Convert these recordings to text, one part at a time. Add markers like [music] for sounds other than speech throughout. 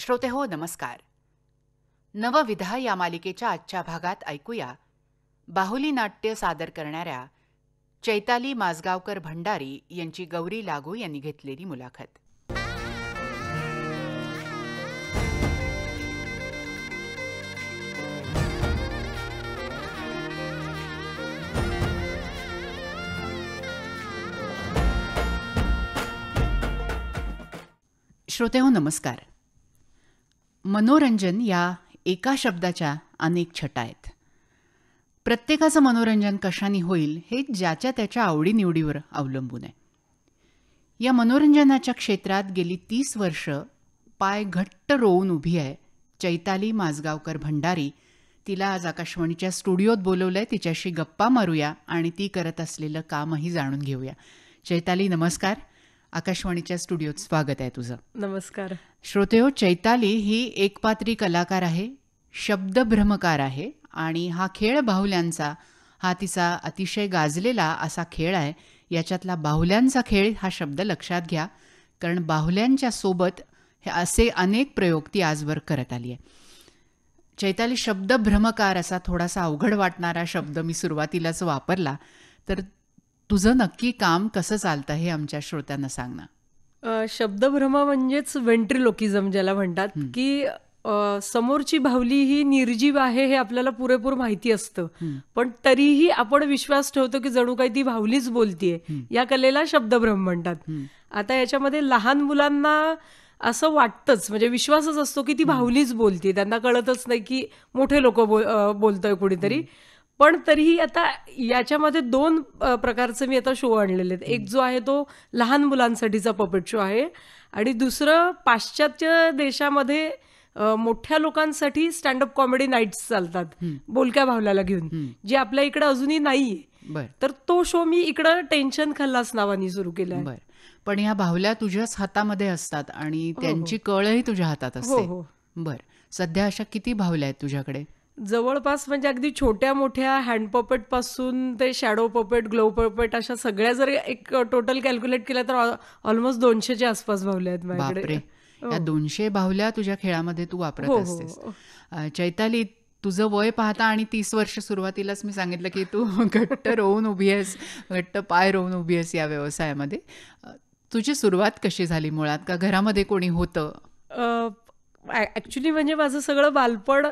श्रोते हो नमस्कार नवविधा या मालिकेच्या आजच्या भागात ऐकूया बाहुली नाट्य सादर करणाऱ्या चैताली माजगावकर भंडारी यांची गौरी लागू यांनी घेतलेली मुलाखत श्रोते हो नमस्कार मनोरंजन या एका शब्दाच्या अनेक छटा आहेत प्रत्येकाचं मनोरंजन कशाने होईल हे ज्याच्या त्याच्या आवडीनिवडीवर अवलंबून आहे या मनोरंजनाच्या क्षेत्रात गेली तीस वर्ष पाय घट्ट रोवून उभी आहे चैताली माजगावकर भंडारी तिला आज आकाशवाणीच्या स्टुडिओत बोलवलं आहे तिच्याशी गप्पा मारूया आणि ती करत असलेलं कामही जाणून घेऊया चैताली नमस्कार आकाशवाणीच्या स्टुडिओत स्वागत आहे तुझं नमस्कार श्रोतेहो चैताली ही एकपात्री कलाकार आहे शब्दभ्रमकार आहे आणि हा खेळ बाहुल्यांचा हा तिचा अतिशय गाजलेला असा खेळ आहे याच्यातला बाहुल्यांचा खेळ हा शब्द लक्षात घ्या कारण बाहुल्यांच्या सोबत हे असे अनेक प्रयोग ती आजवर करत आली आहे चैताली शब्दभ्रमकार असा थोडासा अवघड वाटणारा शब्द मी सुरुवातीलाच वापरला तर तुझं नक्की काम कसं चालतं हे आमच्या श्रोत्यांना सांग ना शब्दभ्रमा म्हणजेच लोकिझम ज्याला म्हणतात की समोरची भावली ही निर्जीव आहे हे आपल्याला पुरेपूर माहिती असतं पण तरीही आपण विश्वास ठेवतो की जणू काही ती भावलीच बोलतीये या कलेला शब्दभ्रम म्हणतात आता याच्यामध्ये लहान मुलांना असं वाटतंच म्हणजे विश्वासच असतो की ती भावलीच बोलते त्यांना कळतच नाही की मोठे लोक बोलतोय कुणीतरी पण तरीही आता याच्यामध्ये दोन प्रकारचे मी आता शो आणलेले आहेत एक जो आहे तो लहान मुलांसाठीचा पपेट शो आहे आणि दुसरं पाश्चात्य देशामध्ये मोठ्या लोकांसाठी स्टँडअप कॉमेडी नाईट्स चालतात बोलक्या भावल्याला घेऊन जे आपल्या इकडे अजूनही नाहीये तर तो शो मी इकडं टेन्शन खल्लास नावाने सुरू केला पण ह्या भावल्या तुझ्याच हातामध्ये असतात आणि हो, त्यांची हो. कळही तुझ्या हातात हो, असते बर सध्या अशा किती भावल्या आहेत तुझ्याकडे जवळपास म्हणजे अगदी छोट्या मोठ्या हँड पासून ते शॅडो पपेट ग्लो पपेट अशा सगळ्या जर एक टोटल कॅल्क्युलेट केल्या तर ऑलमोस्ट दोनशेच्या आसपास भावल्या आहेत माझ्याकडे या हो. दोनशे भावल्या तुझ्या खेळामध्ये तू वापरत हो, हो, असतेस चैताली तुझं वय पाहता आणि तीस वर्ष सुरुवातीलाच मी सांगितलं की तू [laughs] घट्ट रोवून उभी आहेस घट्ट पाय रोवून उभी आहेस या व्यवसायामध्ये तुझी सुरुवात कशी झाली मुळात का घरामध्ये कोणी होतं ॲक्च्युली म्हणजे माझं सगळं बालपण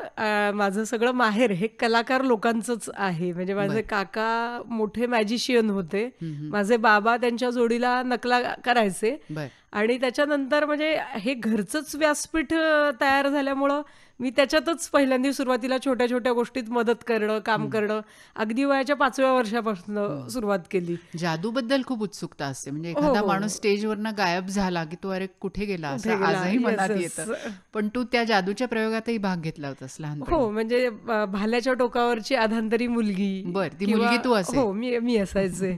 माझं सगळं माहेर हे कलाकार लोकांचंच आहे म्हणजे माझे काका मोठे मॅजिशियन होते माझे बाबा त्यांच्या जोडीला नकला करायचे आणि त्याच्यानंतर म्हणजे हे घरचंच व्यासपीठ तयार झाल्यामुळं मी त्याच्यातच पहिल्यांदा सुरुवातीला छोट्या छोट्या गोष्टीत मदत करणं काम करणं अगदी वयाच्या पाचव्या वर्षापासून सुरुवात केली जादूबद्दल खूप उत्सुकता असते म्हणजे हो, एखादा हो. माणूस स्टेजवरनं गायब झाला की तू अरे कुठे गेला आजही मनात येत पण तू त्या जादूच्या प्रयोगातही भाग घेतला होतास लहान हो म्हणजे भाल्याच्या टोकावरची आधांतरी मुलगी बर ती मुलगी तू असे हो मी मी असायचे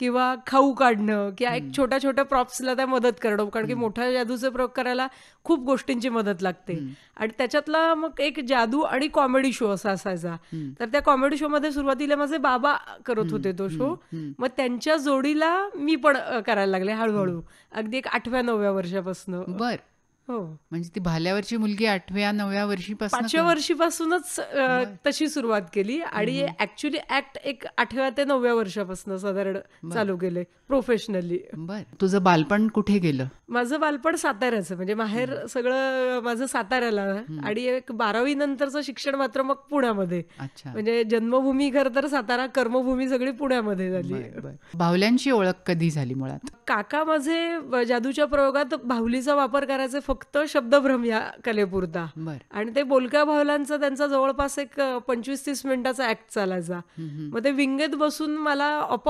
किंवा खाऊ काढणं किंवा एक छोट्या छोट्या प्रॉप्सला त्या मदत करणं कारण की मोठ्या जादूचे प्रयोग करायला खूप गोष्टींची मदत लागते आणि त्याच्यातला मग एक जादू आणि कॉमेडी शो असा असायचा तर त्या कॉमेडी शो मध्ये सुरुवातीला माझे बाबा करत होते तो शो मग त्यांच्या जोडीला मी पण करायला लागले हळूहळू अगदी एक आठव्या नवव्या वर्षापासून बरं हो. म्हणजे ती भाल्यावरची मुलगी आठव्या नवव्या वर्षीपासून पाचव्या वर्षीपासूनच तशी सुरुवात केली आणि ऍक्च्युली ऍक्ट एक आठव्या ते नवव्या वर्षापासून साधारण चालू केले प्रोफेशनली बर तुझं बालपण कुठे गेलं माझं बालपण साताऱ्याचं म्हणजे माहेर सगळं माझं साताऱ्याला आणि एक बारावी नंतरचं शिक्षण मात्र मग पुण्यामध्ये म्हणजे जन्मभूमी घर तर सातारा कर्मभूमी सगळी पुण्यामध्ये झाली भावल्यांची ओळख कधी झाली मुळात काका माझे जादूच्या प्रयोगात बाहुलीचा वापर करायचे फक्त फक्त शब्दभ्रम या कलेपुरता आणि ते बोलक्या भावलांचा त्यांचा जवळपास एक पंचवीस तीस मिनिटाचा ऍक्ट चालायचा मग ते विंगेत बसून मला अप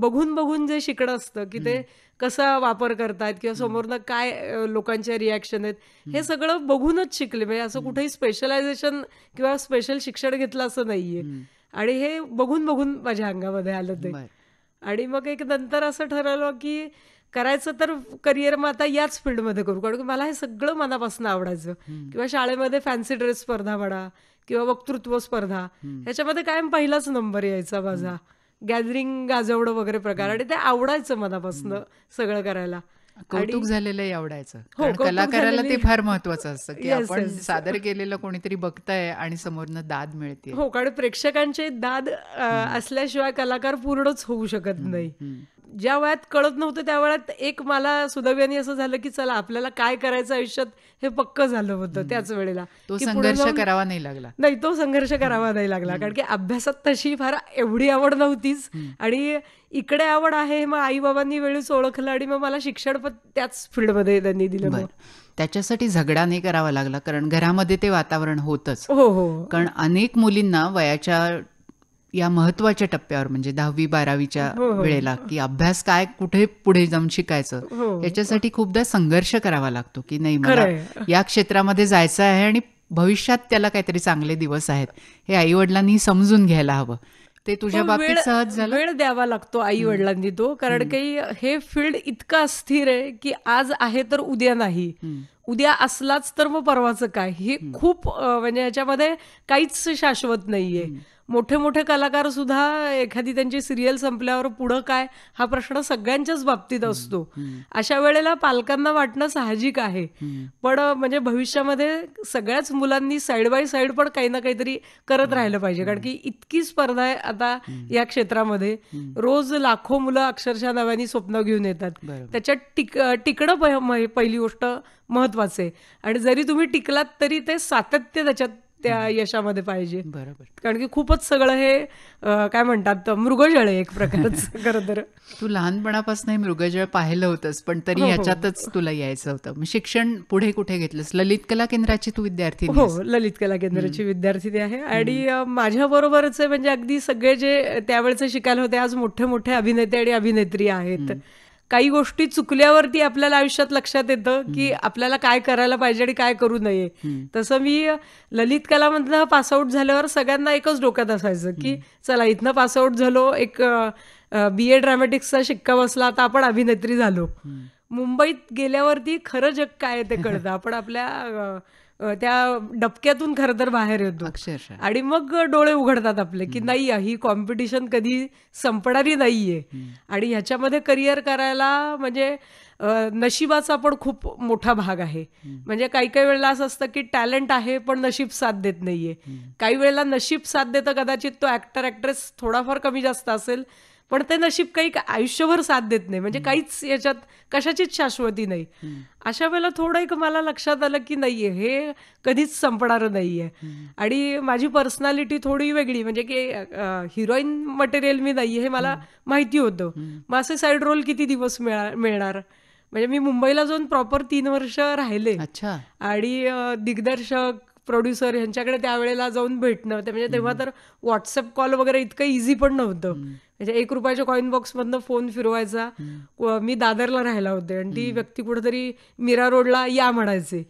बघून बघून जे शिकणं असतं की ते कसा वापर करतायत किंवा समोरनं काय लोकांचे रिॲक्शन आहेत हे सगळं बघूनच शिकले म्हणजे असं कुठेही स्पेशलायझेशन किंवा स्पेशल शिक्षण घेतलं असं नाहीये आणि हे बघून बघून माझ्या अंगामध्ये आलं ते आणि मग एक नंतर असं ठरवलं की करायचं तर करिअर मग आता याच फील्डमध्ये करू कारण की मला हे सगळं मनापासून आवडायचं किंवा शाळेमध्ये फॅन्सी ड्रेस स्पर्धा म्हणा किंवा वक्तृत्व स्पर्धा ह्याच्यामध्ये कायम पहिलाच नंबर यायचा माझा गॅदरिंग गाजवडं वगैरे प्रकार आणि ते आवडायचं मनापासून सगळं करायला कौतुक झालेलं आवडायचं हो, कलाकाराला ते फार महत्वाचं असतं की [laughs] आपण सादर केलेलं कोणीतरी बघताय आणि समोरनं दाद मिळते हो कारण प्रेक्षकांचे दाद असल्याशिवाय कलाकार पूर्णच होऊ शकत नाही ज्या वयात कळत नव्हतं त्या वेळात एक मला सुदैवानी असं झालं की चला आपल्याला काय करायचं आयुष्यात हे पक्क झालं होतं त्याच वेळेला तो संघर्ष करावा नाही लागला नाही तो संघर्ष करावा नाही लागला कारण की अभ्यासात तशी फार एवढी आवड नव्हतीच आणि इकडे आवड आहे मग आई बाबांनी वेळेस ओळखलं आणि मग मला शिक्षण पण त्याच फील्डमध्ये त्यांनी दिलं त्याच्यासाठी झगडा नाही करावा लागला कारण घरामध्ये ते वातावरण होतच हो हो कारण अनेक मुलींना वयाच्या या महत्वाच्या टप्प्यावर म्हणजे दहावी बारावीच्या हो, हो. वेळेला की अभ्यास काय कुठे पुढे जाऊन शिकायचं हो. याच्यासाठी खूपदा संघर्ष करावा लागतो की नाही मला या क्षेत्रामध्ये जायचं आहे आणि भविष्यात त्याला काहीतरी चांगले दिवस आहेत हे आई वडिलांनी समजून घ्यायला हवं ते तुझ्या बाबतीत सहज झालं वेळ द्यावा लागतो आई वडिलांनी तो कारण काही हे फील्ड इतकं अस्थिर आहे की आज आहे तर उद्या नाही उद्या असलाच तर मग परवाचं काय हे खूप म्हणजे याच्यामध्ये काहीच शाश्वत नाहीये मोठे मोठे कलाकार सुद्धा एखादी त्यांची सिरियल संपल्यावर पुढं काय हा प्रश्न सगळ्यांच्याच बाबतीत असतो अशा वेळेला पालकांना वाटणं साहजिक आहे पण म्हणजे भविष्यामध्ये सगळ्याच मुलांनी साईड बाय साईड पण काही ना काहीतरी करत राहिलं पाहिजे कारण की इतकी स्पर्धा आहे आता या क्षेत्रामध्ये रोज लाखो मुलं अक्षरशः नव्यानी स्वप्न घेऊन येतात त्याच्यात टिक टिकणं पहिली गोष्ट महत्वाचं आहे आणि जरी तुम्ही टिकलात तरी ते सातत्य त्याच्यात त्या यशामध्ये पाहिजे बरोबर कारण की खूपच सगळं हे काय म्हणतात मृगजळ आहे एक प्रकारच [laughs] खरं तर तू लहानपणापासून मृगजळ पाहिलं होतंस पण तरी हो, हो, हो. याच्यातच तुला यायचं होतं शिक्षण पुढे कुठे घेतलंस ललित कला केंद्राची तू विद्यार्थी हो ललित कला केंद्राची विद्यार्थी आहे आणि माझ्या बरोबरच म्हणजे अगदी सगळे जे त्यावेळेचे शिकायला होते आज मोठे मोठे अभिनेते आणि अभिनेत्री आहेत काही गोष्टी चुकल्यावरती आपल्याला आयुष्यात लक्षात येतं की आपल्याला काय करायला पाहिजे आणि काय करू नये तसं मी ललित कलामधनं पासआउट झाल्यावर सगळ्यांना एकच डोक्यात असायचं की चला इथनं पासआउट झालो एक बी ए ड्रॅमॅटिक्सचा शिक्का बसला आता आपण अभिनेत्री झालो मुंबईत गेल्यावरती खरं जग काय ते कळतं [laughs] आपण आपल्या त्या डबक्यातून खर तर बाहेर येतो अक्षरशः आणि मग डोळे उघडतात आपले की नाही ही कॉम्पिटिशन कधी संपणारी नाहीये आणि ह्याच्यामध्ये करिअर करायला म्हणजे नशिबाचा पण खूप मोठा भाग आहे म्हणजे काही काही वेळेला असं असतं की टॅलेंट आहे पण नशीब साथ देत नाहीये काही वेळेला नशीब साथ देतं कदाचित तो ऍक्टर ऍक्ट्रेस थोडाफार कमी जास्त असेल पण ते नशीब काही आयुष्यभर साथ देत नाही म्हणजे काहीच याच्यात कशाचीच शाश्वती नाही अशा वेळेला थोडं एक मला लक्षात आलं की नाहीये हे कधीच संपणारं नाहीये आणि माझी पर्सनॅलिटी थोडी वेगळी म्हणजे की हिरोईन मटेरियल मी नाहीये हे मला माहिती होतं मग असे साईड रोल किती दिवस मिळणार म्हणजे मी मुंबईला जाऊन प्रॉपर तीन वर्ष राहिले आणि दिग्दर्शक प्रोड्युसर यांच्याकडे त्यावेळेला जाऊन भेटणं ते म्हणजे तेव्हा तर व्हॉट्सअप कॉल वगैरे इतकं इझी पण नव्हतं म्हणजे एक रुपयाच्या कॉईन बॉक्समधनं फोन फिरवायचा मी दादरला राहिला होते आणि ती व्यक्ती कुठेतरी मीरा रोडला या म्हणायचे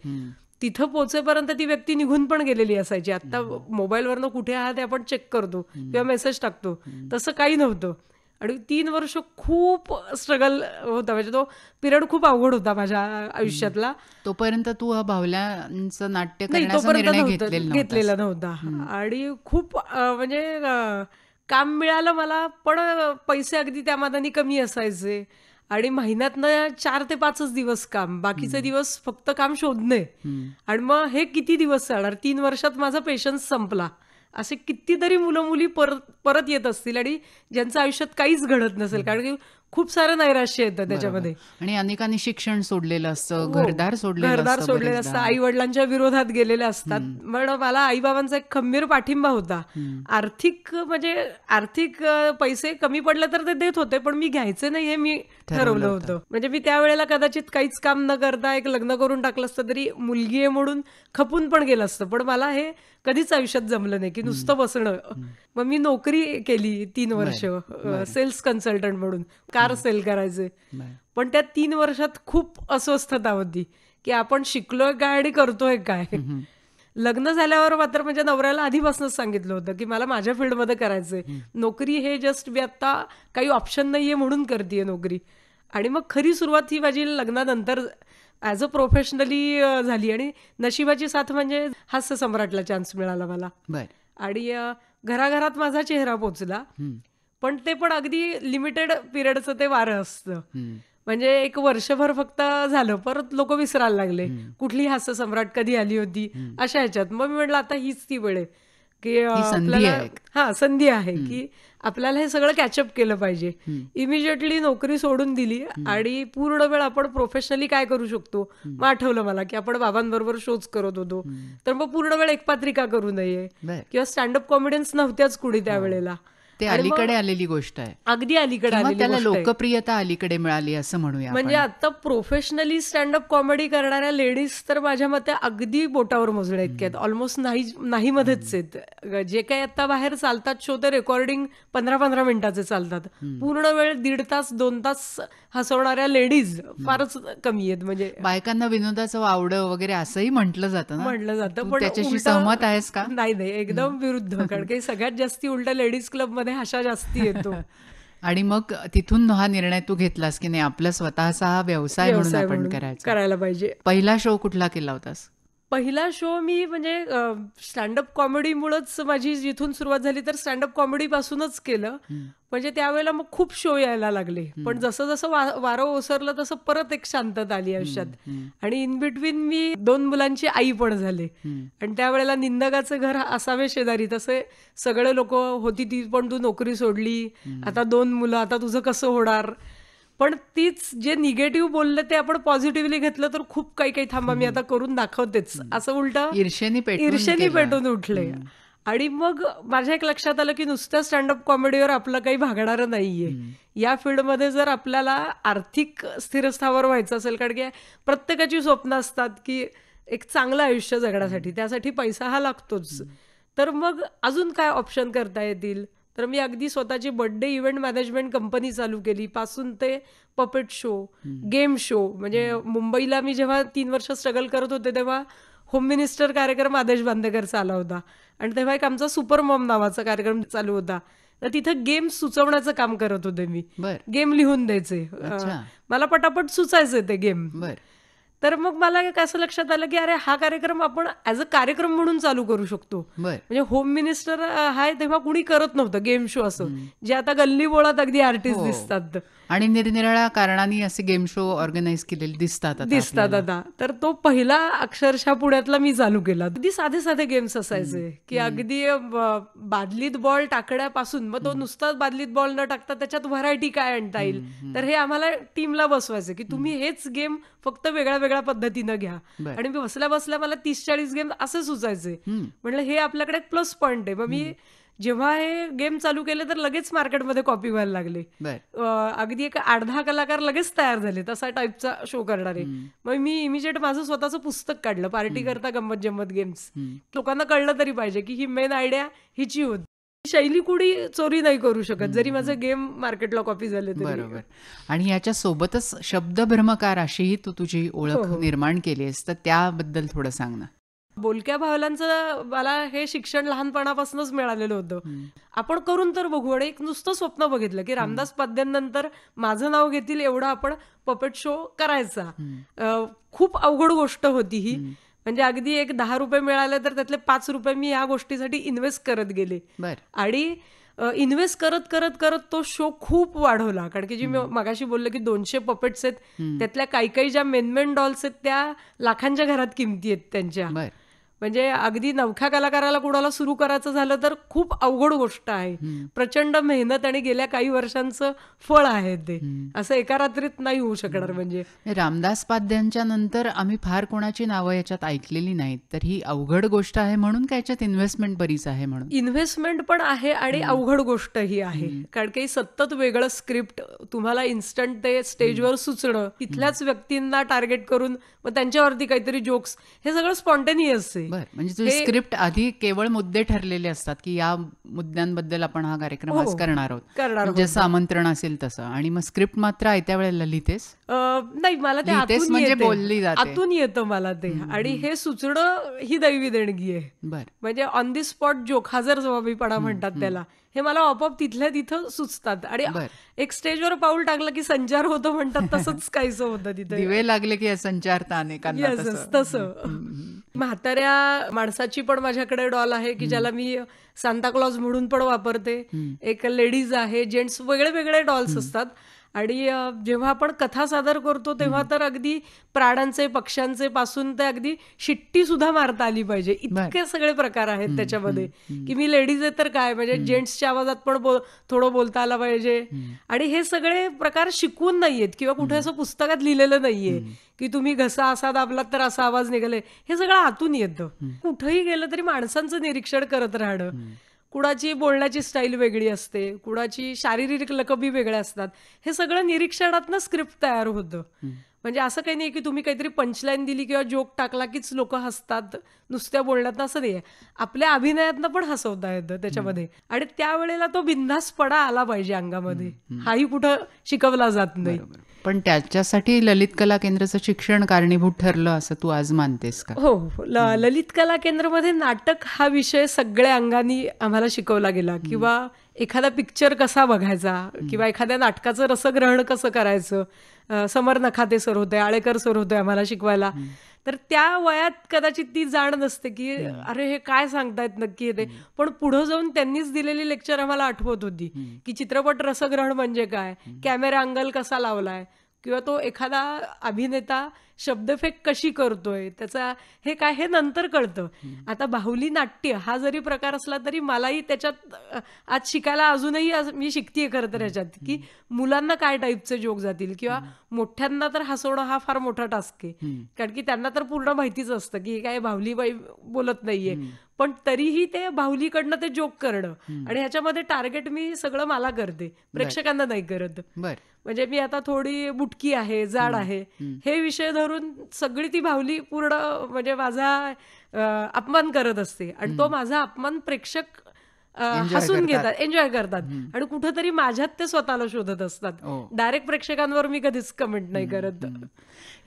तिथं पोहोचेपर्यंत ती व्यक्ती निघून पण गेलेली असायची आता मोबाईलवरनं कुठे आहात आपण चेक करतो किंवा मेसेज टाकतो तसं काही नव्हतं आणि तीन वर्ष खूप स्ट्रगल होता म्हणजे तो पिरियड खूप अवघड होता माझ्या आयुष्यातला तोपर्यंत तू हा भावल्यांचं नाट्य घेतलेला नव्हता आणि खूप म्हणजे काम मिळालं मला पण पैसे अगदी त्यामानाने कमी असायचे आणि ना चार ते पाचच दिवस काम बाकीचे दिवस फक्त काम शोधणे आणि मग हे किती दिवस चालणार तीन वर्षात माझा पेशन्स संपला असे कितीतरी मुलं मुली परत परत येत असतील आणि ज्यांचं आयुष्यात काहीच घडत नसेल कारण की खूप सारं नैराश्य येतं त्याच्यामध्ये आणि अनेकांनी शिक्षण सोडलेलं असतं हो. घरदार सोडलेलं घरदार सोडलेलं असतं आई वडिलांच्या विरोधात गेलेले असतात पण मला आई बाबांचा एक खंबीर पाठिंबा होता आर्थिक म्हणजे आर्थिक पैसे कमी पडले तर ते देत होते पण मी घ्यायचे नाही हे मी ठरवलं होतं म्हणजे मी त्यावेळेला कदाचित काहीच काम न करता एक लग्न करून टाकलं असतं तरी मुलगी आहे म्हणून खपून पण गेलं असतं पण मला हे कधीच आयुष्यात जमलं नाही की नुसतं बसणं मग मी नोकरी केली तीन वर्ष सेल्स कन्सल्टंट म्हणून कार सेल करायचे पण त्या तीन वर्षात खूप अस्वस्थता होती की आपण शिकलोय काय आणि करतोय काय लग्न झाल्यावर मात्र म्हणजे नवऱ्याला आधीपासूनच सांगितलं होतं की मला माझ्या फील्डमध्ये करायचंय नोकरी हे जस्ट मी आता काही ऑप्शन नाहीये म्हणून करते नोकरी आणि मग खरी सुरुवात ही माझी लग्नानंतर ॲज अ प्रोफेशनली झाली आणि नशिबाची साथ म्हणजे हास्य सम्राटला चान्स मिळाला मला आणि घराघरात माझा चेहरा पोचला पण ते पण अगदी लिमिटेड पिरियडचं ते वारं असतं म्हणजे एक वर्षभर फक्त झालं परत लोक विसरायला लागले कुठली हास्य सम्राट कधी आली होती अशा ह्याच्यात मग मी म्हटलं आता हीच ती वेळ आहे की आपल्याला हा संधी आहे की आपल्याला हे सगळं कॅचअप केलं पाहिजे इमिजिएटली नोकरी सोडून दिली आणि पूर्ण वेळ आपण प्रोफेशनली काय करू शकतो मग आठवलं मला की आपण बाबांबरोबर शोज करत होतो तर मग पूर्ण वेळ एक पात्रिका करू नये किंवा स्टँडअप कॉमेडियन्स नव्हत्याच कुणी त्यावेळेला हो. ते अलीकडे आलेली गोष्ट आहे अगदी अलीकडे त्याला लोकप्रियता अलीकडे मिळाली असं म्हणूया म्हणजे आता प्रोफेशनली स्टँडअप कॉमेडी करणाऱ्या लेडीज तर माझ्या मते अगदी बोटावर मोजल्या इतक्या आहेत ऑलमोस्ट नाही नाही मध्येच आहेत जे काही आता बाहेर चालतात शो ते रेकॉर्डिंग पंधरा पंधरा मिनिटाचे चालतात पूर्ण वेळ दीड तास दोन तास हसवणाऱ्या लेडीज फारच कमी आहेत म्हणजे बायकांना विनोदाचं आवड वगैरे असंही म्हटलं जातं म्हटलं जातं पण त्याच्याशी सहमत आहेस का नाही नाही एकदम विरुद्ध कारण [laughs] की सगळ्यात जास्ती उलट लेडीज क्लब मध्ये भाषा जास्ती येतो [laughs] आणि मग तिथून हा निर्णय तू घेतलास की नाही आपला स्वतःचा हा व्यवसाय म्हणून आपण करायचा करायला पाहिजे पहिला शो कुठला केला होतास पहिला शो मी म्हणजे स्टँडअप कॉमेडीमुळेच माझी जिथून सुरुवात झाली तर स्टँडअप कॉमेडी पासूनच केलं म्हणजे त्यावेळेला मग खूप शो यायला लागले पण जसं जसं वारं ओसरलं तसं परत एक शांतता आली आयुष्यात आणि इन बिटवीन मी दोन मुलांची आई पण झाले आणि त्यावेळेला निंदगाचं घर असावे शेजारी तसे सगळे लोक होती ती पण तू नोकरी सोडली आता दोन मुलं आता तुझं कसं होणार पण तीच जे निगेटिव्ह बोलले ते आपण पॉझिटिव्हली घेतलं तर खूप काही काही थांबा मी आता करून दाखवतेच असं उलट ईर्षेनी ईर्षेनी पेटून उठले आणि मग माझ्या एक लक्षात आलं की नुसत्या स्टँडअप कॉमेडीवर आपलं काही भागणारं नाहीये या फील्डमध्ये जर आपल्याला आर्थिक स्थिरस्थावर व्हायचं असेल कारण की प्रत्येकाची स्वप्न असतात की एक चांगलं आयुष्य जगण्यासाठी त्यासाठी पैसा हा लागतोच तर मग अजून काय ऑप्शन करता येतील तर मी अगदी स्वतःची बर्थडे इव्हेंट मॅनेजमेंट कंपनी चालू केली पासून ते पपेट शो गेम शो म्हणजे मुंबईला मी जेव्हा तीन वर्ष स्ट्रगल करत होते तेव्हा होम मिनिस्टर कार्यक्रम आदेश बांदेकरचा आला होता आणि तेव्हा एक आमचा सुपर मॉम नावाचा कार्यक्रम चालू होता तर तिथं गेम सुचवण्याचं काम करत होते मी गेम लिहून द्यायचे मला पटापट सुचायचे ते गेम तर मग मला काय असं लक्षात आलं की अरे हा कार्यक्रम आपण ऍज अ कार्यक्रम म्हणून चालू करू शकतो म्हणजे होम मिनिस्टर हाय तेव्हा कुणी करत नव्हतं गेम शो असं जे आता गल्ली बोळात अगदी आर्टिस्ट हो. दिसतात आणि निरनिराळ्या कारणांनी असे गेम शो ऑर्गनाईज केलेले दिसतात दिसतात आता तर तो पहिला अक्षरशः पुण्यातला मी चालू केला अगदी साधे साधे गेम्स असायचे की अगदी बादलीत बॉल टाकण्यापासून मग तो नुसताच बादलीत बॉल न टाकता त्याच्यात व्हरायटी काय आणता येईल तर हे आम्हाला टीमला बसवायचं की तुम्ही हेच गेम फक्त वेगळ्या वेगळ्या वेगळ्या पद्धतीनं घ्या आणि मी बसल्या बसल्या मला तीस चाळीस गेम असं सुचायचे म्हणलं हे आपल्याकडे प्लस पॉईंट आहे मग मी जेव्हा हे गेम चालू केले तर लगेच मार्केटमध्ये कॉपी व्हायला लागले अगदी एक अर्धा कलाकार लगेच तयार झाले तसा टाईपचा शो करणारे मग मी इमिजिएट माझं स्वतःचं पुस्तक काढलं पार्टी करता गंमत जम्मत गेम्स लोकांना कळलं तरी पाहिजे की ही मेन आयडिया हिची होती शैली कुणी चोरी नाही करू शकत जरी माझं गेम मार्केटला कॉपी झाले बरोबर आणि याच्या सोबतच शब्दभ्रमकार अशीही तू तुझी हो, ओळख हो. निर्माण केली तर त्याबद्दल थोडं सांग ना बोलक्या भावलांचं मला हे शिक्षण लहानपणापासूनच मिळालेलं होतं आपण करून तर बघू आणि एक नुसतं स्वप्न बघितलं की रामदास पाद्यांनंतर माझं नाव घेतील एवढं आपण पपेट शो करायचा खूप अवघड गोष्ट होती ही म्हणजे अगदी एक दहा रुपये मिळाले तर त्यातले पाच रुपये मी या गोष्टीसाठी इन्व्हेस्ट करत गेले आणि इन्व्हेस्ट करत करत करत तो शो खूप वाढवला कारण की जी मी मगाशी बोललो की दोनशे पपेट्स आहेत त्यातल्या काही काही ज्या मेनमेन डॉल्स आहेत त्या लाखांच्या घरात किमती आहेत त्यांच्या म्हणजे अगदी नवख्या कलाकाराला कुणाला सुरू करायचं झालं तर खूप अवघड गोष्ट आहे प्रचंड मेहनत आणि गेल्या काही वर्षांचं फळ आहे ते असं एका रात्रीत नाही होऊ शकणार म्हणजे रामदास पाध्यांच्या नंतर आम्ही फार कोणाची नावं याच्यात ऐकलेली नाहीत तर ही अवघड गोष्ट आहे म्हणून का याच्यात इन्व्हेस्टमेंट बरीच आहे म्हणून इन्व्हेस्टमेंट पण आहे आणि अवघड गोष्ट ही आहे कारण की सतत वेगळं स्क्रिप्ट तुम्हाला इन्स्टंट ते स्टेजवर सुचणं तिथल्याच व्यक्तींना टार्गेट करून मग त्यांच्यावरती काहीतरी जोक्स हे सगळं स्पॉन्टेनियस आहे बर म्हणजे तुझे स्क्रिप्ट आधी केवळ मुद्दे ठरलेले असतात की या मुद्द्यांबद्दल आपण हा कार्यक्रम आज हो, हो. करणार आहोत करणार जसं म्हणजे आमंत्रण असेल तसं आणि मग स्क्रिप्ट मात्र आयत्या वेळेला लिहितेस नाही मला ते लिहितेस म्हणजे बोलली जाते आतून येतं मला ते आणि हे सुचणं ही दैवी देणगी आहे बर म्हणजे ऑन दी स्पॉट जोक जर जबाबीपणा म्हणतात त्याला हे मला आपोआप तिथल्या तिथं सुचतात आणि एक स्टेजवर पाऊल टाकलं की संचार होतो म्हणतात तसंच काहीच होतं तिथे दिवे लागले की संचार तसं म्हाताऱ्या माणसाची पण माझ्याकडे डॉल आहे की ज्याला मी सांताक्लॉज म्हणून पण वापरते एक लेडीज आहे जेंट्स वेगळे वेगळे डॉल्स असतात आणि जेव्हा आपण कथा सादर करतो तेव्हा तर अगदी प्राण्यांचे पक्ष्यांचे पासून ते अगदी शिट्टी सुद्धा मारता आली पाहिजे इतके सगळे प्रकार आहेत त्याच्यामध्ये की मी लेडीज आहे तर काय म्हणजे जेंट्सच्या आवाजात पण थोडं बोलता आलं पाहिजे आणि हे सगळे प्रकार शिकून नाहीयेत किंवा कुठे असं पुस्तकात लिहिलेलं नाहीये की तुम्ही घसा असा दाबलात तर असा आवाज निघाले हे सगळं आतून येतं कुठंही गेलं तरी माणसांचं निरीक्षण करत राहणं कुणाची बोलण्याची स्टाईल वेगळी असते कुणाची शारीरिक लकबी वेगळ्या असतात हे सगळं निरीक्षणातनं स्क्रिप्ट तयार होतं म्हणजे असं काही नाही की तुम्ही काहीतरी पंचलाईन दिली किंवा जोक टाकला कीच लोक हसतात नुसत्या बोलण्यात असं नाही आहे आपल्या अभिनयातनं पण हसवता येतं त्याच्यामध्ये आणि त्यावेळेला तो बिंधासपणा आला पाहिजे अंगामध्ये हाही कुठं शिकवला जात नाही पण त्याच्यासाठी ललित कला केंद्राचं शिक्षण कारणीभूत ठरलं असं तू आज मानतेस का हो ललित कला केंद्रामध्ये नाटक हा विषय सगळ्या अंगाने आम्हाला शिकवला गेला किंवा एखादा पिक्चर कसा बघायचा किंवा एखाद्या नाटकाचं रसग्रहण कसं करायचं समर नखाते सर होते आळेकर सर होते आम्हाला शिकवायला तर त्या वयात कदाचित ती जाण नसते की अरे हे काय सांगतायत नक्की येते पण पुढे जाऊन त्यांनीच दिलेली लेक्चर आम्हाला आठवत होती की चित्रपट रसग्रहण म्हणजे काय कॅमेरा अंगल कसा लावलाय किंवा तो एखादा अभिनेता शब्दफेक कशी करतोय त्याचा हे काय हे नंतर कळतं आता बाहुली नाट्य हा जरी प्रकार असला तरी मलाही त्याच्यात आज शिकायला अजूनही मी शिकतीये खरं तर याच्यात की मुलांना काय टाईपचे जोक जातील किंवा मोठ्यांना तर हसवणं हा फार मोठा टास्क आहे कारण की त्यांना तर पूर्ण माहितीच असतं की काय बाहुलीबाई बोलत नाहीये पण तरीही ते भाऊलीकडनं ते जोक करणं आणि ह्याच्यामध्ये टार्गेट मी सगळं मला करते प्रेक्षकांना नाही करत म्हणजे मी आता थोडी बुटकी आहे जाड आहे हे विषय धरून सगळी ती भावली पूर्ण म्हणजे माझा अपमान करत असते आणि तो माझा अपमान प्रेक्षक हसून घेतात एन्जॉय करतात आणि कुठंतरी माझ्यात ते स्वतःला शोधत असतात डायरेक्ट हो. प्रेक्षकांवर मी कधीच कमेंट नाही करत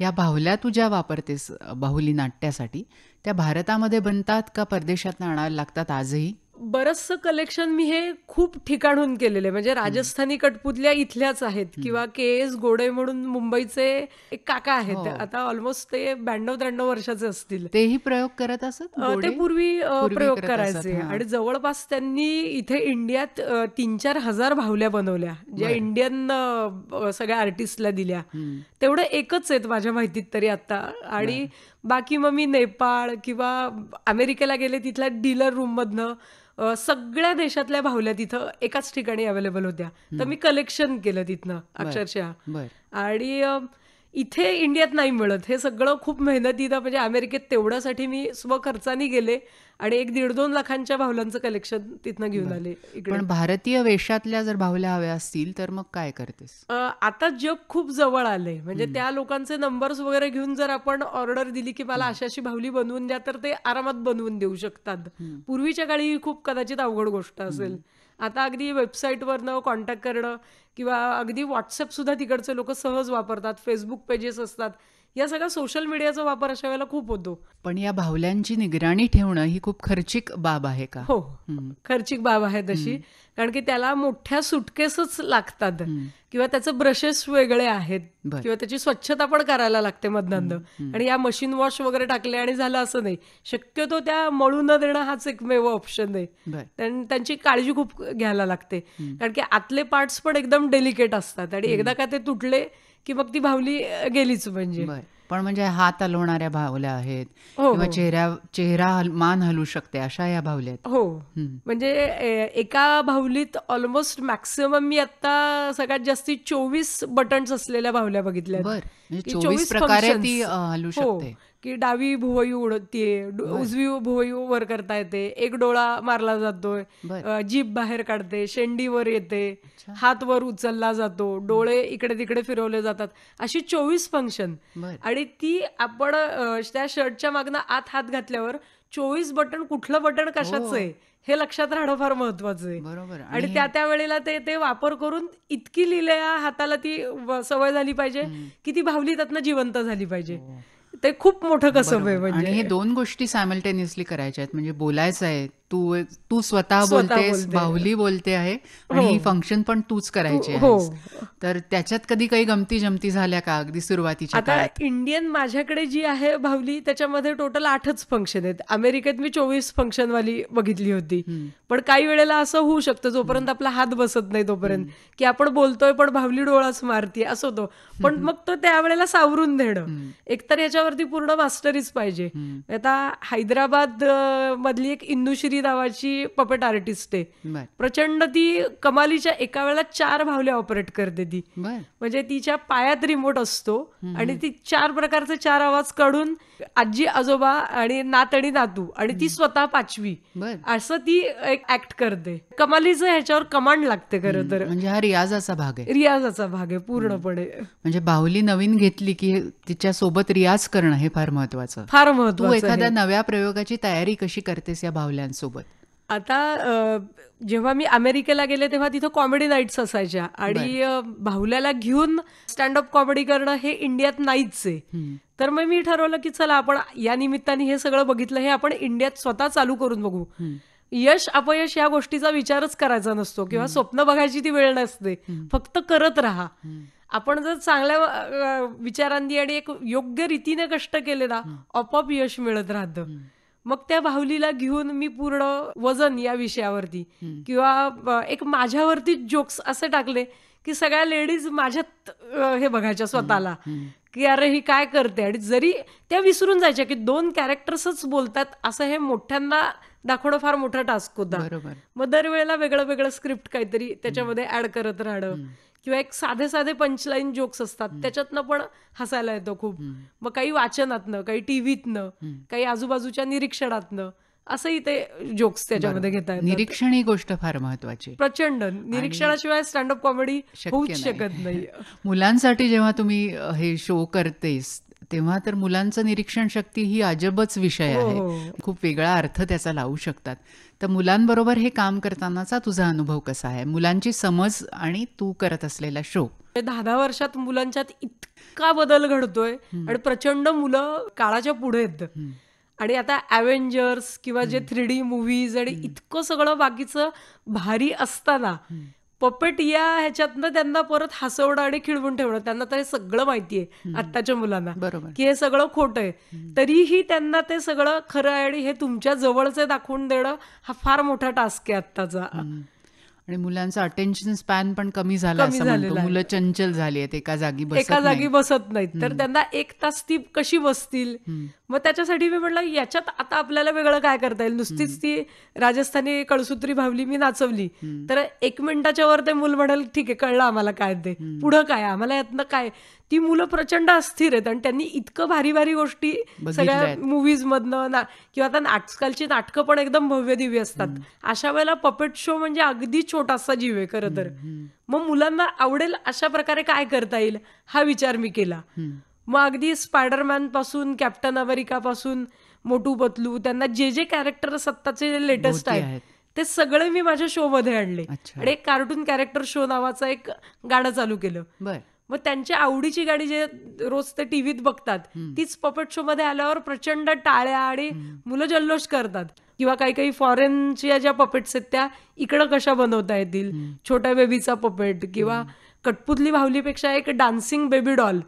या बाहुल्या तू ज्या वापरतेस बाहुली नाट्यासाठी त्या भारतामध्ये बनतात का परदेशात आणायला लागतात आजही बरचसं कलेक्शन मी हे खूप ठिकाणहून केलेले म्हणजे राजस्थानी कटपुतल्या इथल्याच आहेत किंवा के एस गोडे म्हणून मुंबईचे एक काका आहेत हो. आता ऑलमोस्ट ते ब्याण्णव त्र्याण्णव वर्षाचे असतील तेही प्रयोग करत असत ते पूर्वी प्रयोग करायचे आणि जवळपास त्यांनी इथे इंडियात तीन चार हजार भावल्या बनवल्या ज्या इंडियन सगळ्या आर्टिस्टला दिल्या तेवढं एकच आहेत माझ्या माहितीत तरी आता आणि बाकी मग मी नेपाळ किंवा अमेरिकेला गेले तिथल्या डीलर रूम रूममधनं सगळ्या देशातल्या भावल्या तिथं एकाच ठिकाणी अवेलेबल होत्या तर मी कलेक्शन केलं तिथनं अक्षरशः आणि इथे इंडियात नाही मिळत हे सगळं खूप मेहनतीनं म्हणजे अमेरिकेत तेवढ्यासाठी मी स्वखर्चाने गेले आणि एक दीड दोन लाखांच्या भावल्यांचं कलेक्शन तिथनं घेऊन आले पण भारतीय वेशातल्या जर भावल्या हव्या असतील तर मग काय करतेस आता जग खूप जवळ आले म्हणजे त्या लोकांचे नंबर्स वगैरे घेऊन जर आपण ऑर्डर दिली की मला अशी भावली बनवून द्या तर ते आरामात बनवून देऊ शकतात पूर्वीच्या काळी खूप कदाचित अवघड गोष्ट असेल आता अगदी वेबसाईटवरनं कॉन्टॅक्ट करणं किंवा अगदी व्हॉट्सअपसुद्धा तिकडचे लोक सहज वापरतात फेसबुक पेजेस असतात या सगळ्या सोशल मीडियाचा वापर अशा वेळेला खूप होतो पण या भावल्यांची निगराणी ठेवणं ही खूप खर्चिक बाब आहे का हो खर्चिक बाब आहे तशी कारण की त्याला मोठ्या सुटकेसच लागतात किंवा त्याचे ब्रशेस वेगळे आहेत किंवा त्याची स्वच्छता पण करायला लागते मतदान आणि या मशीन वॉश वगैरे टाकले आणि झालं असं नाही शक्यतो त्या मळू न देणं हाच एक मेव ऑप्शन आहे त्यांची काळजी खूप घ्यायला लागते कारण की आतले पार्ट्स पण एकदम डेलिकेट असतात आणि एकदा का ते तुटले की मग ती भावली गेलीच म्हणजे पण म्हणजे हात हलवणाऱ्या भावल्या आहेत हो, हो. किंवा चेहरा चेहरा मान हलू शकते अशा या भावल्या हो म्हणजे एका भावलीत ऑलमोस्ट मॅक्सिमम मी आता सगळ्यात जास्ती चोवीस बटन्स असलेल्या भावल्या बघितल्या म्हणजे चोवीस प्रकारे ती हलू हो. शकते की डावी भुवई उडतीये उजवी भुवई वर करता येते एक डोळा मारला जातोय जीप बाहेर काढते शेंडीवर येते हात वर उचलला जातो डोळे इकडे तिकडे फिरवले जातात अशी चोवीस फंक्शन आणि ती आपण त्या शर्टच्या मागनं आत हात घातल्यावर चोवीस बटन कुठलं बटन कशाचं हो. आहे हे लक्षात राहणं फार महत्वाचं आहे बरोबर आणि त्या त्या वेळेला ते ते वापर करून इतकी लिहिल्या हाताला ती सवय झाली पाहिजे की ती भावली त्यातनं जिवंत झाली पाहिजे हो. ते खूप मोठं कसं म्हणजे हे दोन गोष्टी सायमल्टेनियसली करायच्या आहेत म्हणजे बोलायचं आहे तू तू स्वतः बोलतेस बाहुली बोलते आहे आणि हो. ही फंक्शन पण तूच करायचे हो. तर त्याच्यात कधी काही गमती जमती झाल्या का अगदी सुरुवातीच्या आता इंडियन माझ्याकडे जी आहे बाहुली त्याच्यामध्ये टोटल आठच फंक्शन आहेत अमेरिकेत मी चोवीस फंक्शन वाली बघितली होती पण काही वेळेला असं होऊ शकतं जोपर्यंत आपला हात बसत नाही तोपर्यंत की आपण बोलतोय पण भावली डोळाच मारती असं होतो पण मग तो त्यावेळेला सावरून देणं एकतर याच्यावरती पूर्ण मास्टरीच पाहिजे आता हैदराबाद मधली एक इंदुश्री दावाची नावाची पपेट आर्टिस्ट आहे प्रचंड ती कमालीच्या एका वेळेला चार भावल्या ऑपरेट करते ती म्हणजे तिच्या पायात रिमोट असतो आणि ती चार प्रकारचे चार आवाज काढून आजी आजोबा आणि नात आणि नातू आणि ती स्वतः पाचवी असं ती एक ऍक्ट करते कमालीचं ह्याच्यावर कमांड लागते खरं तर म्हणजे हा रियाजाचा भाग आहे रियाजाचा भाग आहे पूर्णपणे म्हणजे बाहुली नवीन घेतली की तिच्या सोबत रियाज करणं हे फार महत्वाचं फार महत्व एखाद्या नव्या प्रयोगाची तयारी कशी करतेस या बाहुल्यांसोबत आता जेव्हा मी अमेरिकेला गेले तेव्हा तिथं कॉमेडी नाईट्स असायच्या आणि भाऊल्याला घेऊन स्टँडअप कॉमेडी करणं हे इंडियात नाहीच आहे तर मग मी ठरवलं की चला आपण या निमित्ताने हे सगळं बघितलं हे आपण इंडियात स्वतः चालू करून बघू यश अपयश या गोष्टीचा विचारच करायचा नसतो किंवा स्वप्न बघायची ती वेळ नसते फक्त करत राहा आपण जर चांगल्या विचारांनी आणि एक योग्य रीतीने कष्ट केले ना आपोआप यश मिळत राहतं मग त्या बाहुलीला घेऊन मी पूर्ण वजन या विषयावरती किंवा एक माझ्यावरती जोक्स असे टाकले की सगळ्या लेडीज माझ्यात हे बघायच्या स्वतःला की अरे ही काय करते आणि जरी त्या विसरून जायच्या की दोन कॅरेक्टर्सच बोलतात असं हे मोठ्यांना दाखवणं फार मोठा टास्क होता मग दरवेळेला वेगळं वेगळं स्क्रिप्ट काहीतरी त्याच्यामध्ये ऍड करत राहणं किंवा एक साधे साधे पंचलाईन जोक्स असतात त्याच्यातनं पण हसायला येतो खूप मग काही वाचनातनं काही टीव्हीतनं काही आजूबाजूच्या निरीक्षणातनं असंही ते जोक्स त्याच्यामध्ये घेतात निरीक्षण ही गोष्ट फार महत्वाची प्रचंड निरीक्षणाशिवाय स्टँडअप कॉमेडी होऊच शकत [laughs] नाही मुलांसाठी जेव्हा तुम्ही हे शो करतेस तेव्हा तर मुलांचं निरीक्षण शक्ती ही अजबच विषय हो, आहे हो. खूप वेगळा अर्थ त्याचा लावू शकतात तर मुलांबरोबर हे काम करतानाचा तुझा अनुभव कसा आहे मुलांची समज आणि तू करत असलेला शो दहा दहा वर्षात मुलांच्यात इतका बदल घडतोय आणि प्रचंड मुलं काळाच्या पुढे आहेत आणि आता ॲव्हेंजर्स किंवा जे थ्री डी मूव्हीज आणि इतकं सगळं बाकीचं भारी असताना पपेटिया ह्याच्यातनं त्यांना परत हसवणं आणि खिळवून ठेवणं त्यांना तर हे सगळं माहितीये आत्ताच्या मुलांना की हे सगळं खोट आहे तरीही त्यांना ते सगळं खरं आहे आणि हे तुमच्या जवळचे दाखवून देणं हा फार मोठा टास्क आहे आत्ताचा आणि मुलांचा अटेन्शन स्पॅन पण कमी झाला मुलं चंचल झाली आहेत एका जागी एका जागी बसत नाहीत तर त्यांना एक तास ती कशी बसतील मग त्याच्यासाठी मी म्हटलं याच्यात आता आपल्याला वेगळं काय करता येईल नुसतीच ती राजस्थानी कळसूत्री भावली मी नाचवली तर एक मिनिटाच्या वर ते मूल म्हणाल ठीक आहे कळलं आम्हाला काय ते पुढं काय आम्हाला यातनं काय ती मुलं प्रचंड अस्थिर आहेत आणि त्यांनी इतकं भारी भारी गोष्टी सगळ्या मुव्हीज मधनं किंवा आता आजकालची नाटकं पण एकदम भव्य दिव्य असतात अशा वेळेला पपेट शो म्हणजे अगदी छोटासा जीव आहे खरं तर मग मुलांना आवडेल अशा प्रकारे काय करता येईल हा विचार मी केला मग अगदी स्पायडरमॅन पासून कॅप्टन अमेरिका पासून मोटू पतलू त्यांना जे जे कॅरेक्टर सत्ताचे लेटेस्ट आहेत ते सगळे मी माझ्या शो मध्ये आणले आणि एक कार्टून कॅरेक्टर शो नावाचा एक गाणं चालू केलं मग त्यांच्या आवडीची गाडी जे रोज ते टीव्हीत बघतात तीच पपेट शो मध्ये आल्यावर प्रचंड टाळ्या आणि मुलं जल्लोष करतात किंवा काही काही फॉरेनच्या ज्या पपेट्स आहेत त्या इकडं कशा बनवता येतील छोट्या बेबीचा पपेट किंवा कटपुतली भावलीपेक्षा एक डान्सिंग बेबी डॉल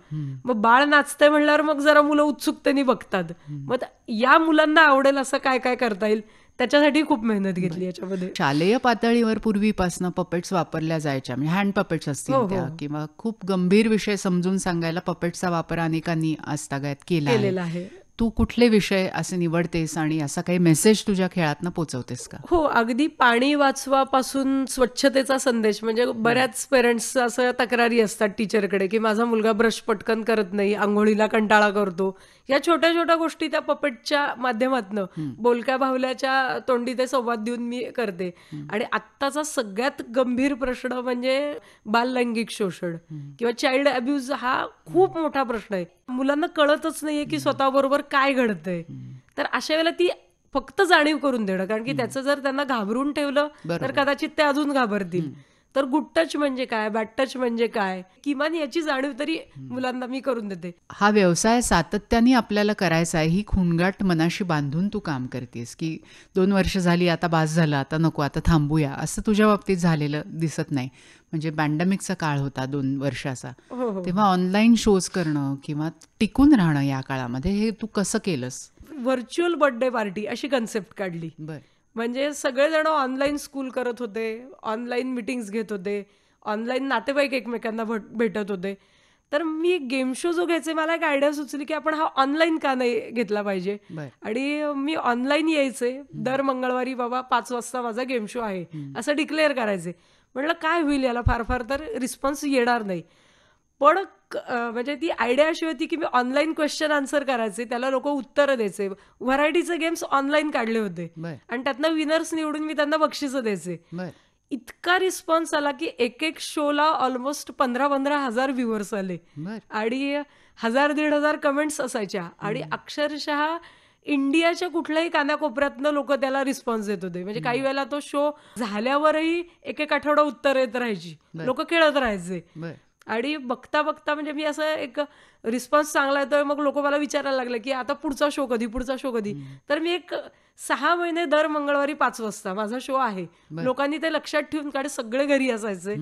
मग बाळ नाचतंय म्हणल्यावर मग जरा मुलं उत्सुकतेने बघतात मग या मुलांना आवडेल असं काय काय करता येईल त्याच्यासाठी खूप मेहनत घेतली याच्यामध्ये शालेय पातळीवर पूर्वीपासून पपेट्स वापरल्या जायच्या म्हणजे हँड पपेट्स असतील हो, त्या हो. किंवा खूप गंभीर विषय समजून सांगायला पपेट्सचा वापर अनेकांनी आजतागायत केला आहे तू कुठले विषय असे निवडतेस आणि असा काही मेसेज तुझ्या खेळातनं पोचवतेस का हो अगदी पाणी वाचवापासून स्वच्छतेचा संदेश म्हणजे बऱ्याच पेरेंट्स असं तक्रारी असतात टीचरकडे की माझा मुलगा ब्रश पटकन करत नाही आंघोळीला कंटाळा करतो या छोट्या छोट्या गोष्टी त्या पपेटच्या माध्यमातनं बोलक्या भावल्याच्या तोंडी ते संवाद देऊन मी करते आणि आत्ताचा सगळ्यात गंभीर प्रश्न म्हणजे बाल लैंगिक शोषण किंवा चाइल्ड अब्यूज हा खूप मोठा प्रश्न आहे मुलांना कळतच नाहीये की स्वतःबरोबर काय घडतंय तर अशा वेळेला ती फक्त जाणीव करून देणं कारण की त्याचं जर त्यांना घाबरून ठेवलं तर कदाचित ते अजून घाबरतील तर गुड टच म्हणजे काय बॅड टच म्हणजे काय किमान याची जाणीव तरी मुलांना मी करून देते हा व्यवसाय सातत्याने आपल्याला करायचा आहे ही खुणगाट मनाशी बांधून तू काम करतेस की दोन वर्ष झाली आता बास झालं आता नको आता थांबूया असं तुझ्या बाबतीत झालेलं दिसत नाही म्हणजे पॅन्डेमिकचा काळ होता दोन वर्षाचा हो, हो. तेव्हा ऑनलाईन शोज करणं किंवा टिकून राहणं या काळामध्ये हे तू कसं केलंस व्हर्च्युअल बर्थडे पार्टी अशी कन्सेप्ट काढली बरं म्हणजे सगळेजण ऑनलाईन स्कूल करत होते ऑनलाईन मिटिंग्स घेत होते ऑनलाईन नातेवाईक एकमेकांना भेटत होते तर मी गेम शो जो घ्यायचे मला एक आयडिया सुचली की आपण हा ऑनलाईन का नाही घेतला पाहिजे आणि मी ऑनलाईन यायचे दर मंगळवारी बाबा पाच वाजता माझा गेम शो आहे असं डिक्लेअर करायचे म्हटलं काय होईल याला फार फार तर रिस्पॉन्स येणार नाही पण म्हणजे ती आयडिया अशी होती की मी ऑनलाईन क्वेश्चन आन्सर करायचे त्याला लोक उत्तरं द्यायचे व्हरायटीचे गेम्स ऑनलाईन काढले होते आणि त्यातनं विनर्स निवडून मी त्यांना बक्षिसं द्यायचे इतका रिस्पॉन्स आला की एक एक शोला ऑलमोस्ट पंधरा पंधरा हजार व्ह्युअर्स आले आणि हजार दीड हजार कमेंट्स असायच्या आणि अक्षरशः इंडियाच्या कुठल्याही कानाकोपऱ्यातनं लोक त्याला रिस्पॉन्स देत होते म्हणजे काही वेळेला तो शो झाल्यावरही एक एक आठवडा उत्तर येत राहायची लोक खेळत राहायचे आणि बघता बघता म्हणजे मी असं एक रिस्पॉन्स चांगला येतोय मग लोक मला विचारायला लागले की आता पुढचा शो कधी पुढचा शो कधी तर मी एक सहा महिने दर मंगळवारी पाच वाजता माझा शो आहे लोकांनी ते लक्षात ठेवून काढ सगळे घरी असायचे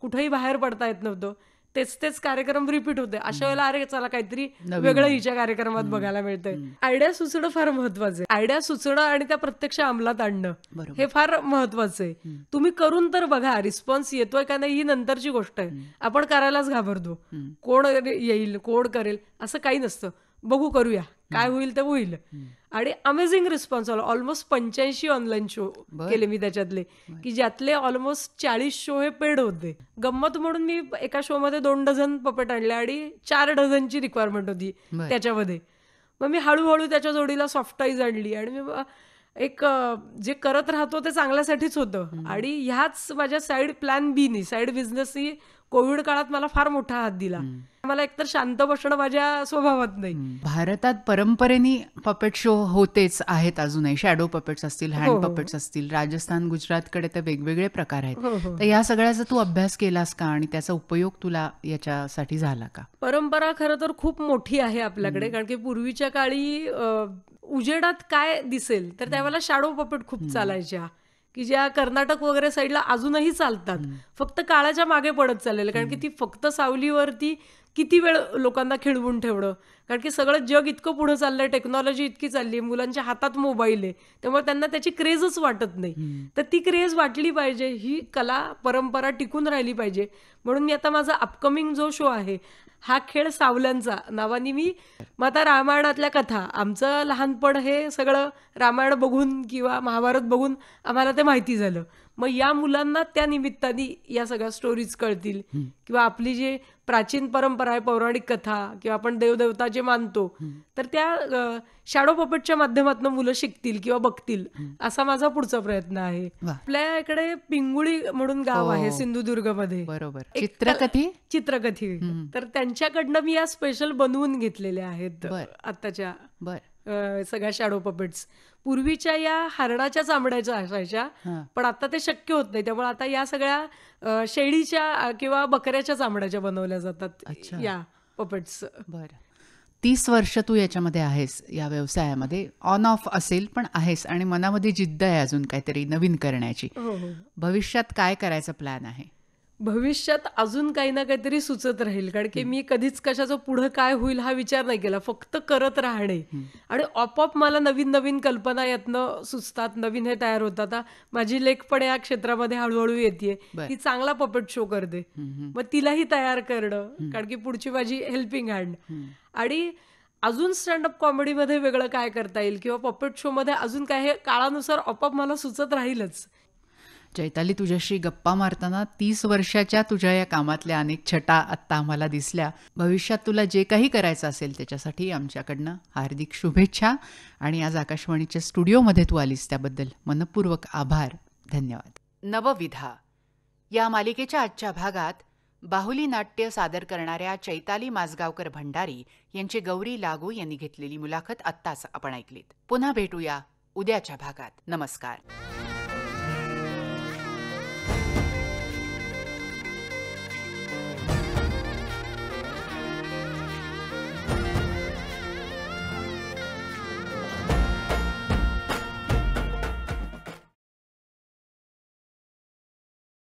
कुठेही बाहेर पडता येत नव्हतं तेच तेच कार्यक्रम रिपीट होते अशा वेळेला अरे चला काहीतरी वेगळं हिच्या कार्यक्रमात बघायला मिळतंय आयडिया सुचणं फार महत्वाचं आहे आयडिया सुचणं आणि त्या प्रत्यक्ष अंमलात आणणं हे फार महत्वाचं आहे तुम्ही करून तर बघा रिस्पॉन्स येतोय का नाही ही नंतरची गोष्ट आहे आपण करायलाच घाबरतो कोण येईल कोण करेल असं काही नसतं बघू करूया काय होईल ते होईल आणि अमेझिंग रिस्पॉन्स आला ऑलमोस्ट पंच्याऐंशी ऑनलाईन शो केले मी त्याच्यातले की ज्यातले ऑलमोस्ट चाळीस शो हे पेड होते गंमत म्हणून मी एका शो मध्ये दोन डझन पपेट आणले आणि चार डझनची रिक्वायरमेंट होती त्याच्यामध्ये मग मी हळूहळू त्याच्या जोडीला सॉफ्टाईज आणली आणि मी एक जे करत राहतो ते चांगल्यासाठीच होतं आणि ह्याच माझ्या साईड प्लॅन बी बीनी साईड ही कोविड काळात मला फार मोठा हात दिला मला एकतर शांत बसणं माझ्या स्वभावात नाही भारतात परंपरेने पपेट शो होतेच आहेत अजूनही शॅडो पपेट्स असतील हँड हो, पपेट्स हो, हो. असतील राजस्थान गुजरातकडे तर वेगवेगळे प्रकार आहेत तर या सगळ्याचा तू अभ्यास केलास का आणि त्याचा उपयोग तुला याच्यासाठी झाला का परंपरा खरं तर खूप मोठी आहे आपल्याकडे कारण की पूर्वीच्या काळी उजेडात काय दिसेल तर त्यावेळेला शाडो पपेट खूप चालायच्या की ज्या कर्नाटक वगैरे साईडला अजूनही चालतात फक्त काळाच्या मागे पडत चाललेलं कारण की ती फक्त सावलीवरती किती वेळ लोकांना खिळवून ठेवणं कारण की सगळं जग इतकं पुढं चाललंय टेक्नॉलॉजी इतकी चालली मुलांच्या हातात मोबाईल आहे त्यामुळे त्यांना त्याची क्रेजच वाटत नाही तर ती क्रेज वाटली पाहिजे ही कला परंपरा टिकून राहिली पाहिजे म्हणून मी आता माझा अपकमिंग जो शो आहे हा खेळ सावल्यांचा नावाने मी मग आता रामायणातल्या कथा आमचं लहानपण हे सगळं रामायण बघून किंवा महाभारत बघून आम्हाला ते माहिती झालं मग या मुलांना त्या निमित्ताने या सगळ्या स्टोरीज कळतील किंवा आपली जे प्राचीन परंपरा आहे पौराणिक कथा किंवा आपण देवदेवता जे मानतो तर त्या शॅडो पपेटच्या माध्यमातून मुलं शिकतील किंवा बघतील असा माझा पुढचा प्रयत्न आहे आपल्या इकडे पिंगुळी म्हणून गाव आहे हो. सिंधुदुर्गमध्ये बरोबर चित्रकथी चित्रकथी तर त्यांच्याकडनं मी या स्पेशल बनवून घेतलेल्या आहेत आताच्या सगळ्या शॅडो पपेट्स पूर्वीच्या या हरणाच्या चांबड्याच्या असायच्या पण आता ते शक्य होत नाही त्यामुळे आता या सगळ्या शेळीच्या किंवा बकऱ्याच्या चामड्याच्या बनवल्या जातात या पपेट्स बरं तीस वर्ष तू याच्यामध्ये आहेस या व्यवसायामध्ये ऑन ऑफ असेल पण आहेस आणि मनामध्ये जिद्द आहे अजून काहीतरी नवीन करण्याची हो, हो. भविष्यात काय करायचा प्लॅन आहे भविष्यात अजून काही ना काहीतरी सुचत राहील कारण की मी कधीच कशाचं पुढं काय होईल हा विचार नाही केला फक्त करत राहणे आणि ऑपऑप मला नवीन नवीन कल्पना यातनं सुचतात नवीन हे तयार होतात माझी लेखपण या क्षेत्रामध्ये हळूहळू येते ती चांगला पपेट शो करते मग तिलाही तयार करणं कारण की पुढची माझी हेल्पिंग हँड आणि अजून स्टँडअप कॉमेडीमध्ये वेगळं काय करता येईल किंवा पपेट शो मध्ये अजून काय हे काळानुसार ऑपऑप मला सुचत राहीलच चैताली तुझ्याशी गप्पा मारताना तीस वर्षाच्या तुझ्या या कामातल्या अनेक छटा आत्ता आम्हाला दिसल्या भविष्यात तुला जे काही करायचं असेल त्याच्यासाठी आमच्याकडनं हार्दिक शुभेच्छा आणि आज आकाशवाणीच्या स्टुडिओमध्ये तू आलीस त्याबद्दल मनपूर्वक आभार धन्यवाद नवविधा या मालिकेच्या आजच्या भागात बाहुली नाट्य सादर करणाऱ्या चैताली माजगावकर भंडारी यांची गौरी लागू यांनी घेतलेली मुलाखत आत्ताच आपण ऐकलीत पुन्हा भेटूया उद्याच्या भागात नमस्कार